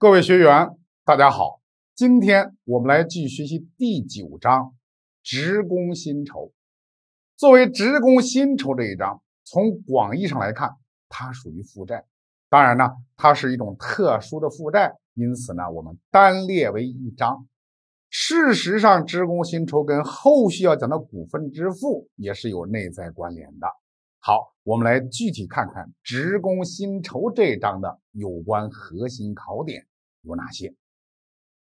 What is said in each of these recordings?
各位学员，大家好，今天我们来继续学习第九章职工薪酬。作为职工薪酬这一章，从广义上来看，它属于负债。当然呢，它是一种特殊的负债，因此呢，我们单列为一章。事实上，职工薪酬跟后续要讲的股份支付也是有内在关联的。好，我们来具体看看职工薪酬这章的有关核心考点有哪些。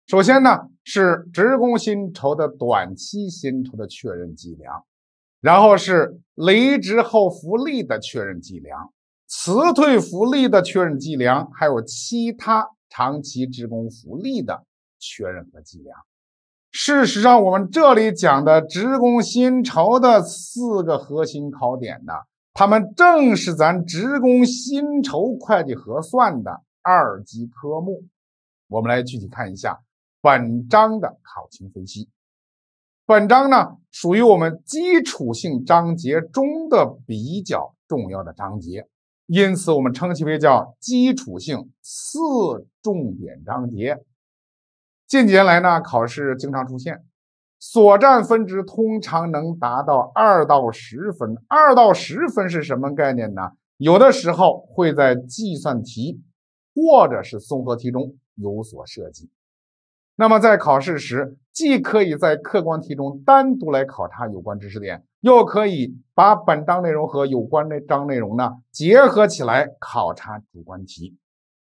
首先呢是职工薪酬的短期薪酬的确认计量，然后是离职后福利的确认计量、辞退福利的确认计量，还有其他长期职工福利的确认和计量。事实上，我们这里讲的职工薪酬的四个核心考点呢。他们正是咱职工薪酬会计核算的二级科目，我们来具体看一下本章的考情分析。本章呢属于我们基础性章节中的比较重要的章节，因此我们称其为叫基础性四重点章节。近年来呢，考试经常出现。所占分值通常能达到二到十分，二到十分是什么概念呢？有的时候会在计算题或者是综合题中有所涉及。那么在考试时，既可以在客观题中单独来考察有关知识点，又可以把本章内容和有关那章内容呢结合起来考察主观题，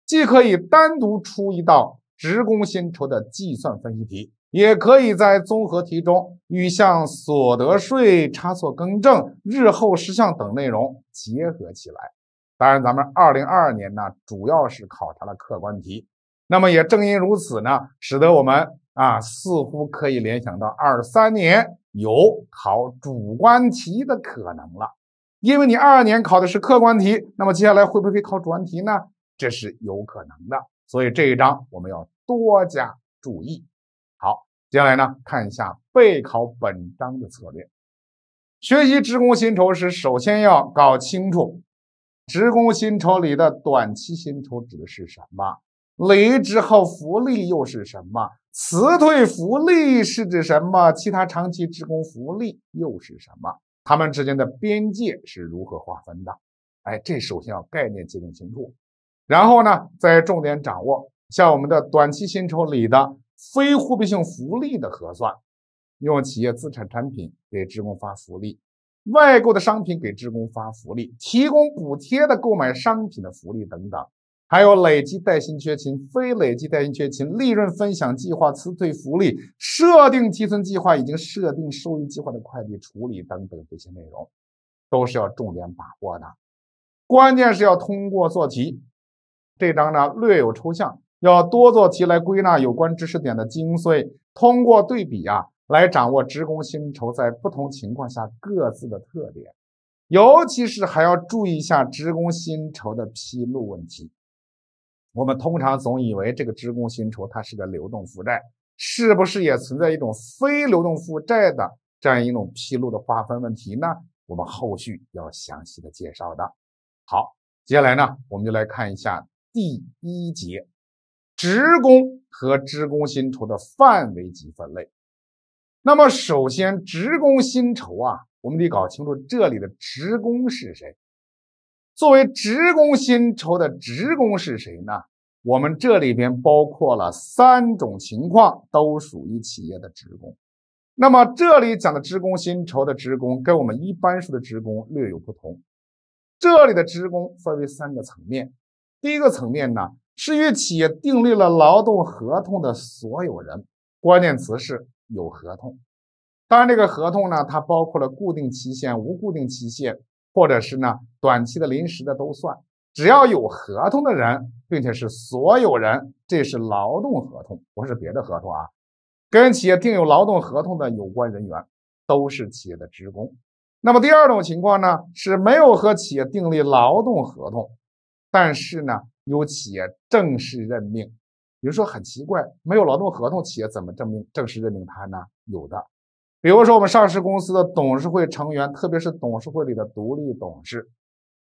既可以单独出一道职工薪酬的计算分析题。也可以在综合题中与向所得税差错更正、日后事项等内容结合起来。当然，咱们二零二二年呢，主要是考察了客观题。那么也正因如此呢，使得我们啊，似乎可以联想到二三年有考主观题的可能了。因为你二二年考的是客观题，那么接下来会不会考主观题呢？这是有可能的。所以这一章我们要多加注意。好，接下来呢，看一下备考本章的策略。学习职工薪酬时，首先要搞清楚职工薪酬里的短期薪酬指的是什么，离职后福利又是什么，辞退福利是指什么，其他长期职工福利又是什么，他们之间的边界是如何划分的？哎，这首先要概念界定清楚，然后呢，再重点掌握像我们的短期薪酬里的。非货币性福利的核算，用企业资产产品给职工发福利，外购的商品给职工发福利，提供补贴的购买商品的福利等等，还有累计带薪缺勤、非累计带薪缺勤、利润分享计划、辞退福利、设定提存计划、已经设定收益计划的会计处理等等这些内容，都是要重点把握的。关键是要通过做题。这张呢略有抽象。要多做题来归纳有关知识点的精髓，通过对比啊来掌握职工薪酬在不同情况下各自的特点，尤其是还要注意一下职工薪酬的披露问题。我们通常总以为这个职工薪酬它是个流动负债，是不是也存在一种非流动负债的这样一种披露的划分问题呢？我们后续要详细的介绍的。好，接下来呢，我们就来看一下第一节。职工和职工薪酬的范围及分类。那么，首先，职工薪酬啊，我们得搞清楚这里的职工是谁。作为职工薪酬的职工是谁呢？我们这里边包括了三种情况，都属于企业的职工。那么，这里讲的职工薪酬的职工，跟我们一般说的职工略有不同。这里的职工分为三个层面。第一个层面呢？是与企业订立了劳动合同的所有人，关键词是有合同。当然，这个合同呢，它包括了固定期限、无固定期限，或者是呢短期的、临时的都算。只要有合同的人，并且是所有人，这是劳动合同，不是别的合同啊。跟企业订有劳动合同的有关人员，都是企业的职工。那么第二种情况呢，是没有和企业订立劳动合同，但是呢。由企业正式任命，有人说很奇怪，没有劳动合同，企业怎么证明正式任命他呢？有的，比如说我们上市公司的董事会成员，特别是董事会里的独立董事，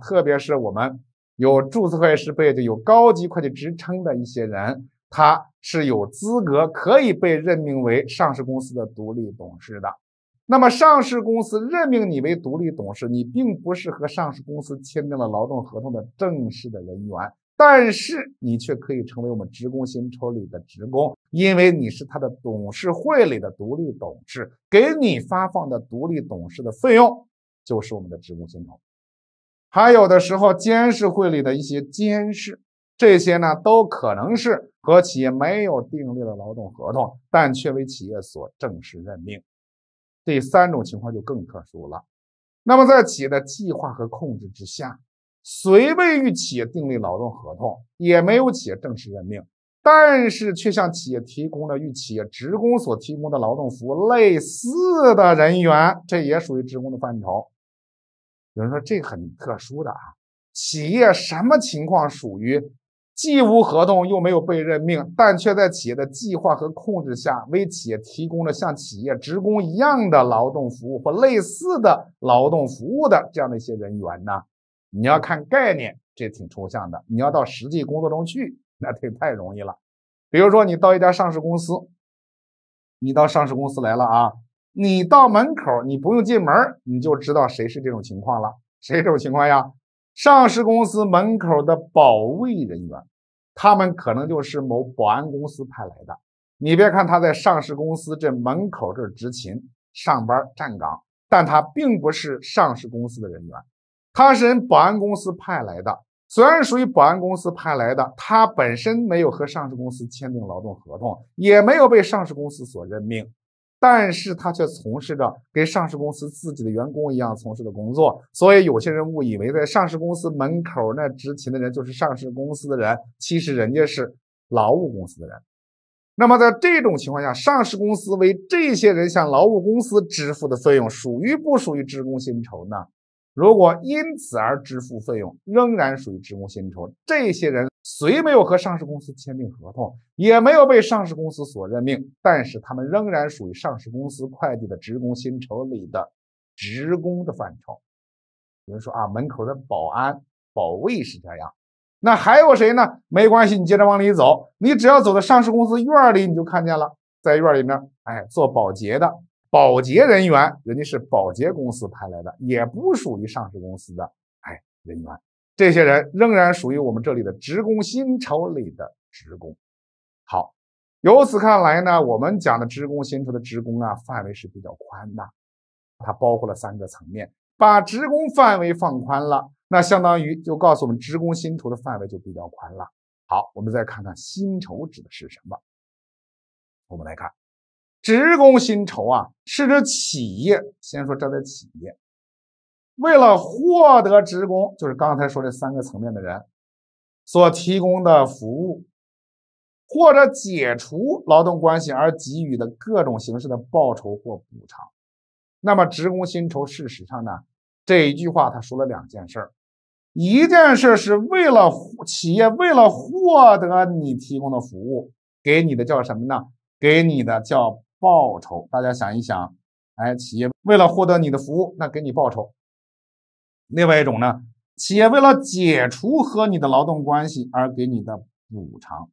特别是我们有注册会计师背景、有高级会计职称的一些人，他是有资格可以被任命为上市公司的独立董事的。那么，上市公司任命你为独立董事，你并不是和上市公司签订了劳动合同的正式的人员。但是你却可以成为我们职工薪酬里的职工，因为你是他的董事会里的独立董事，给你发放的独立董事的费用就是我们的职工薪酬。还有的时候，监事会里的一些监事，这些呢都可能是和企业没有订立的劳动合同，但却为企业所正式任命。第三种情况就更特殊了，那么在企业的计划和控制之下。虽未与企业订立劳动合同，也没有企业正式任命，但是却向企业提供了与企业职工所提供的劳动服务类似的人员，这也属于职工的范畴。有人说这很特殊的啊，企业什么情况属于既无合同又没有被任命，但却在企业的计划和控制下为企业提供了像企业职工一样的劳动服务或类似的劳动服务的这样的一些人员呢？你要看概念，这挺抽象的。你要到实际工作中去，那这太容易了。比如说，你到一家上市公司，你到上市公司来了啊，你到门口，你不用进门，你就知道谁是这种情况了。谁这种情况呀？上市公司门口的保卫人员，他们可能就是某保安公司派来的。你别看他在上市公司这门口这执勤上班站岗，但他并不是上市公司的人员。他是人保安公司派来的，虽然属于保安公司派来的，他本身没有和上市公司签订劳动合同，也没有被上市公司所任命，但是他却从事着跟上市公司自己的员工一样从事的工作，所以有些人误以为在上市公司门口那执勤的人就是上市公司的人，其实人家是劳务公司的人。那么在这种情况下，上市公司为这些人向劳务公司支付的费用，属于不属于职工薪酬呢？如果因此而支付费用，仍然属于职工薪酬。这些人虽没有和上市公司签订合同，也没有被上市公司所任命，但是他们仍然属于上市公司会计的职工薪酬里的职工的范畴。有人说啊，门口的保安、保卫是这样，那还有谁呢？没关系，你接着往里走，你只要走到上市公司院里，你就看见了，在院里面，哎，做保洁的。保洁人员，人家是保洁公司派来的，也不属于上市公司的哎人员。这些人仍然属于我们这里的职工薪酬里的职工。好，由此看来呢，我们讲的职工薪酬的职工啊，范围是比较宽的，它包括了三个层面，把职工范围放宽了，那相当于就告诉我们职工薪酬的范围就比较宽了。好，我们再看看薪酬指的是什么，我们来看。职工薪酬啊，是指企业先说这的企业，为了获得职工，就是刚才说这三个层面的人所提供的服务，或者解除劳动关系而给予的各种形式的报酬或补偿。那么职工薪酬事实上呢，这一句话他说了两件事儿，一件事是为了企业为了获得你提供的服务，给你的叫什么呢？给你的叫。报酬，大家想一想，哎，企业为了获得你的服务，那给你报酬；另外一种呢，企业为了解除和你的劳动关系而给你的补偿。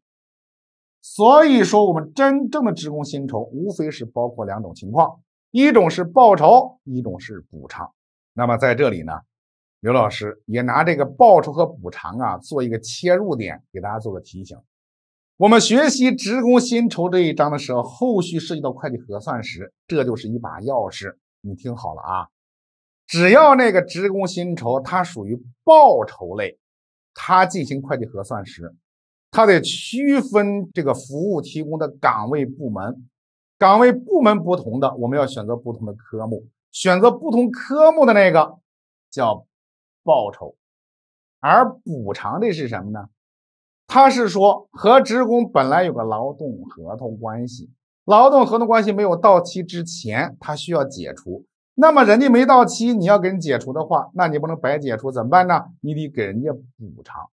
所以说，我们真正的职工薪酬无非是包括两种情况：一种是报酬，一种是补偿。那么在这里呢，刘老师也拿这个报酬和补偿啊做一个切入点，给大家做个提醒。我们学习职工薪酬这一章的时候，后续涉及到会计核算时，这就是一把钥匙。你听好了啊，只要那个职工薪酬它属于报酬类，它进行会计核算时，它得区分这个服务提供的岗位部门，岗位部门不同的，我们要选择不同的科目，选择不同科目的那个叫报酬，而补偿的是什么呢？他是说，和职工本来有个劳动合同关系，劳动合同关系没有到期之前，他需要解除。那么人家没到期，你要给人解除的话，那你不能白解除，怎么办呢？你得给人家补偿。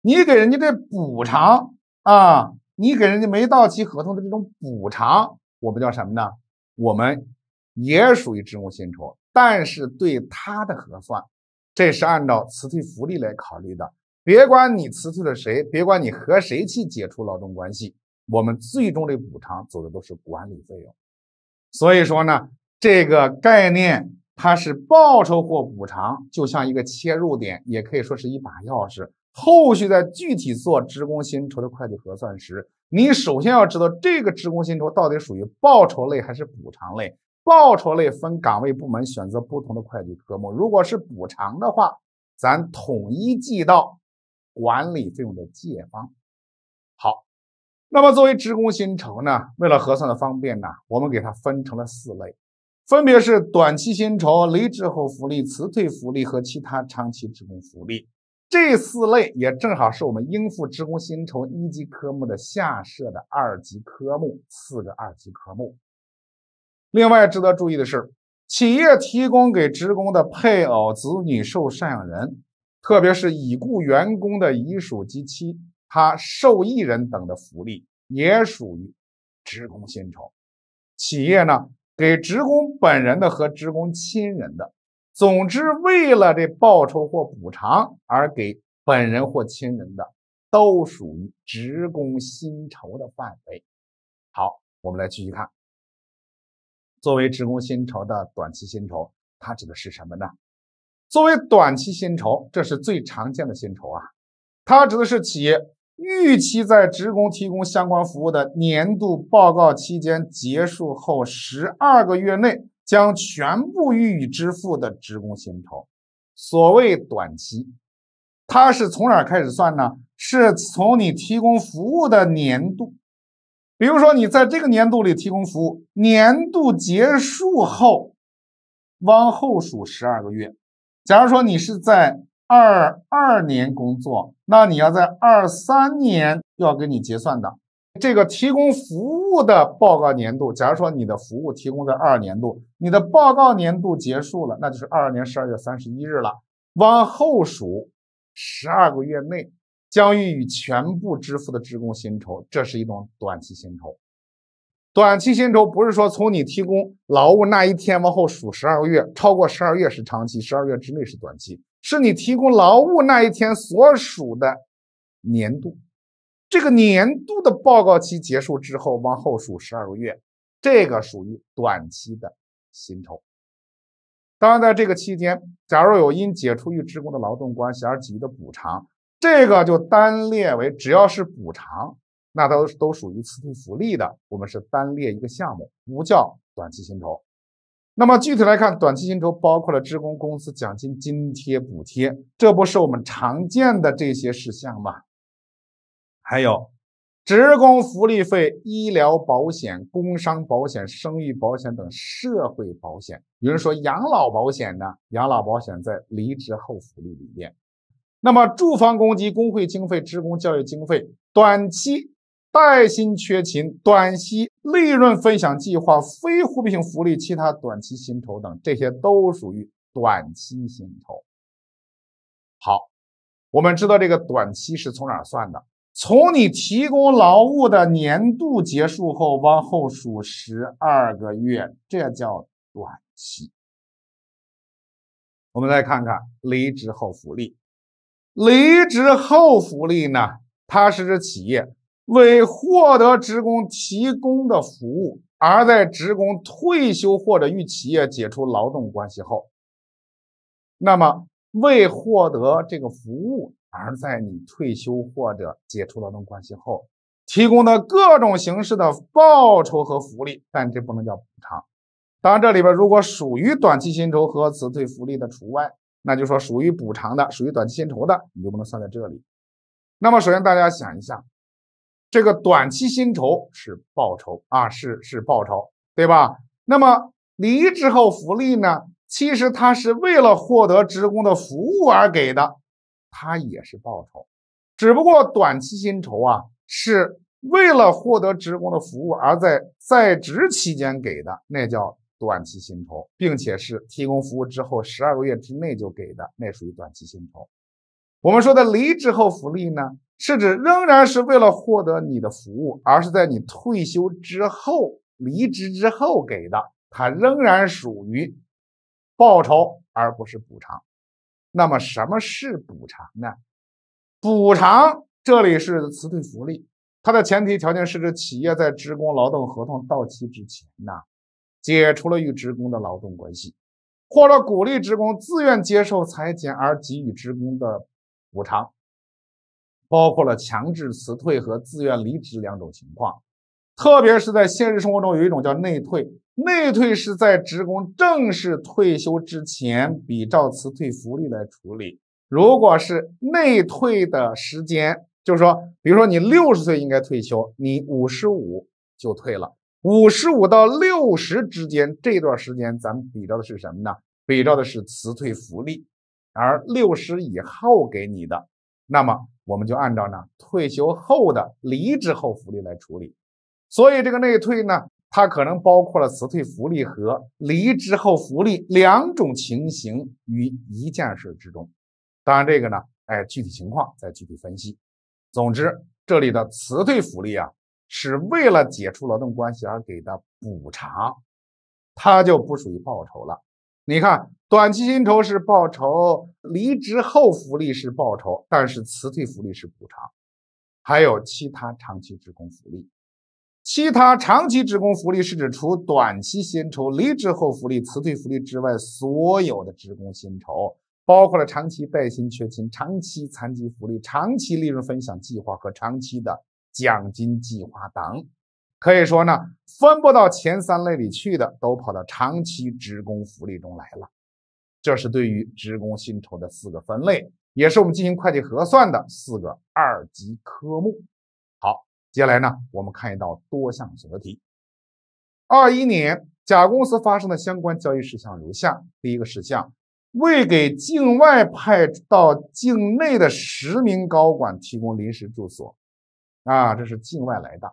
你给人家这补偿啊，你给人家没到期合同的这种补偿，我们叫什么呢？我们也属于职工薪酬，但是对他的核算，这是按照辞退福利来考虑的。别管你辞退了谁，别管你和谁去解除劳动关系，我们最终的补偿走的都是管理费用。所以说呢，这个概念它是报酬或补偿，就像一个切入点，也可以说是一把钥匙。后续在具体做职工薪酬的会计核算时，你首先要知道这个职工薪酬到底属于报酬类还是补偿类。报酬类分岗位部门选择不同的会计科目，如果是补偿的话，咱统一记到。管理费用的借方。好，那么作为职工薪酬呢？为了核算的方便呢，我们给它分成了四类，分别是短期薪酬、离职后福利、辞退福利和其他长期职工福利。这四类也正好是我们应付职工薪酬一级科目的下设的二级科目，四个二级科目。另外值得注意的是，企业提供给职工的配偶、子女受赡养人。特别是已故员工的遗属及其他受益人等的福利，也属于职工薪酬。企业呢，给职工本人的和职工亲人的，总之为了这报酬或补偿而给本人或亲人的，都属于职工薪酬的范围。好，我们来继续看，作为职工薪酬的短期薪酬，它指的是什么呢？作为短期薪酬，这是最常见的薪酬啊。它指的是企业预期在职工提供相关服务的年度报告期间结束后十二个月内将全部予以支付的职工薪酬。所谓短期，它是从哪开始算呢？是从你提供服务的年度，比如说你在这个年度里提供服务，年度结束后往后数十二个月。假如说你是在二二年工作，那你要在二三年要给你结算的这个提供服务的报告年度。假如说你的服务提供在二二年度，你的报告年度结束了，那就是二二年十二月三十一日了。往后数十二个月内，将予以全部支付的职工薪酬，这是一种短期薪酬。短期薪酬不是说从你提供劳务那一天往后数十二个月，超过十二月是长期，十二月之内是短期，是你提供劳务那一天所属的年度，这个年度的报告期结束之后往后数十二个月，这个属于短期的薪酬。当然，在这个期间，假如有因解除与职工的劳动关系而给予的补偿，这个就单列为只要是补偿。那都是都属于辞退福利的，我们是单列一个项目，不叫短期薪酬。那么具体来看，短期薪酬包括了职工工资、奖金、津贴、补贴，这不是我们常见的这些事项吗？还有职工福利费、医疗保险、工伤保险、生育保险等社会保险。有人说养老保险呢？养老保险在离职后福利里面。那么住房公积金、工会经费、职工教育经费、短期。带薪缺勤、短期利润分享计划、非货币性福利、其他短期薪酬等，这些都属于短期薪酬。好，我们知道这个短期是从哪算的？从你提供劳务的年度结束后往后数十二个月，这叫短期。我们再看看离职后福利。离职后福利呢？它是指企业。为获得职工提供的服务，而在职工退休或者与企业解除劳动关系后，那么为获得这个服务，而在你退休或者解除劳动关系后提供的各种形式的报酬和福利，但这不能叫补偿。当然，这里边如果属于短期薪酬和辞退福利的除外，那就说属于补偿的、属于短期薪酬的，你就不能算在这里。那么，首先大家想一下。这个短期薪酬是报酬啊，是是报酬，对吧？那么离职后福利呢？其实它是为了获得职工的服务而给的，它也是报酬。只不过短期薪酬啊，是为了获得职工的服务而在在职期间给的，那叫短期薪酬，并且是提供服务之后十二个月之内就给的，那属于短期薪酬。我们说的离职后福利呢，是指仍然是为了获得你的服务，而是在你退休之后、离职之后给的，它仍然属于报酬而不是补偿。那么什么是补偿呢？补偿这里是辞退福利，它的前提条件是指企业在职工劳动合同到期之前呢，解除了与职工的劳动关系，或者鼓励职工自愿接受裁减而给予职工的。补偿包括了强制辞退和自愿离职两种情况，特别是在现实生活中，有一种叫内退。内退是在职工正式退休之前，比照辞退福利来处理。如果是内退的时间，就是说，比如说你六十岁应该退休，你五十五就退了，五十五到六十之间这段时间，咱们比照的是什么呢？比照的是辞退福利。而六十以后给你的，那么我们就按照呢退休后的离职后福利来处理。所以这个内退呢，它可能包括了辞退福利和离职后福利两种情形于一件事之中。当然这个呢，哎，具体情况再具体分析。总之，这里的辞退福利啊，是为了解除劳动关系而给的补偿，它就不属于报酬了。你看，短期薪酬是报酬，离职后福利是报酬，但是辞退福利是补偿，还有其他长期职工福利。其他长期职工福利是指除短期薪酬、离职后福利、辞退福利之外，所有的职工薪酬，包括了长期带薪缺勤、长期残疾福利、长期利润分享计划和长期的奖金计划等。可以说呢，分不到前三类里去的，都跑到长期职工福利中来了。这是对于职工薪酬的四个分类，也是我们进行会计核算的四个二级科目。好，接下来呢，我们看一道多项选择题。二一年，甲公司发生的相关交易事项如下：第一个事项，未给境外派到境内的十名高管提供临时住所，啊，这是境外来的。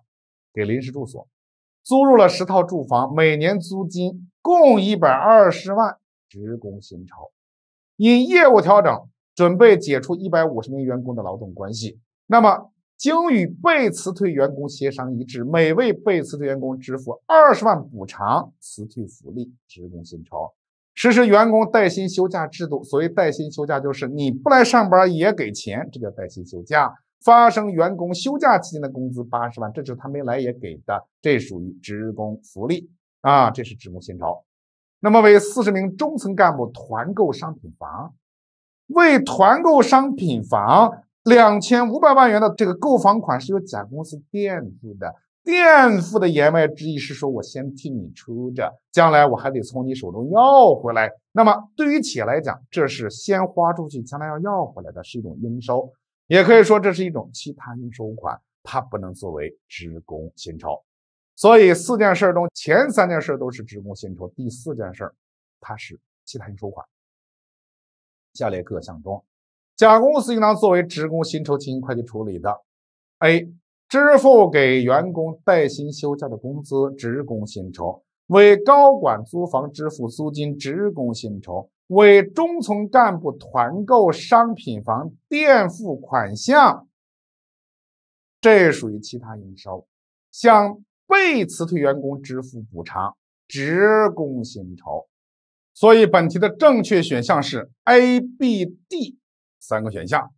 给临时住所，租入了十套住房，每年租金共一百二十万职工薪酬。因业务调整，准备解除一百五十名员工的劳动关系。那么，经与被辞退员工协商一致，每位被辞退员工支付二十万补偿，辞退福利，职工薪酬。实施员工带薪休假制度。所谓带薪休假，就是你不来上班也给钱，这叫带薪休假。发生员工休假期间的工资八十万，这就是他没来也给的，这属于职工福利啊，这是职工薪酬。那么为四十名中层干部团购商品房，为团购商品房两千五百万元的这个购房款是由甲公司垫付的，垫付的言外之意是说，我先替你出着，将来我还得从你手中要回来。那么对于企业来讲，这是先花出去，将来要要回来的，是一种应收。也可以说这是一种其他应收款，它不能作为职工薪酬。所以四件事中，前三件事都是职工薪酬，第四件事它是其他应收款。下列各项中，甲公司应当作为职工薪酬进行会计处理的：A. 支付给员工带薪休假的工资，职工薪酬；为高管租房支付租金，职工薪酬。为中层干部团购商品房垫付款项，这属于其他营收；向被辞退员工支付补偿，职工薪酬。所以本题的正确选项是 A、B、D 三个选项。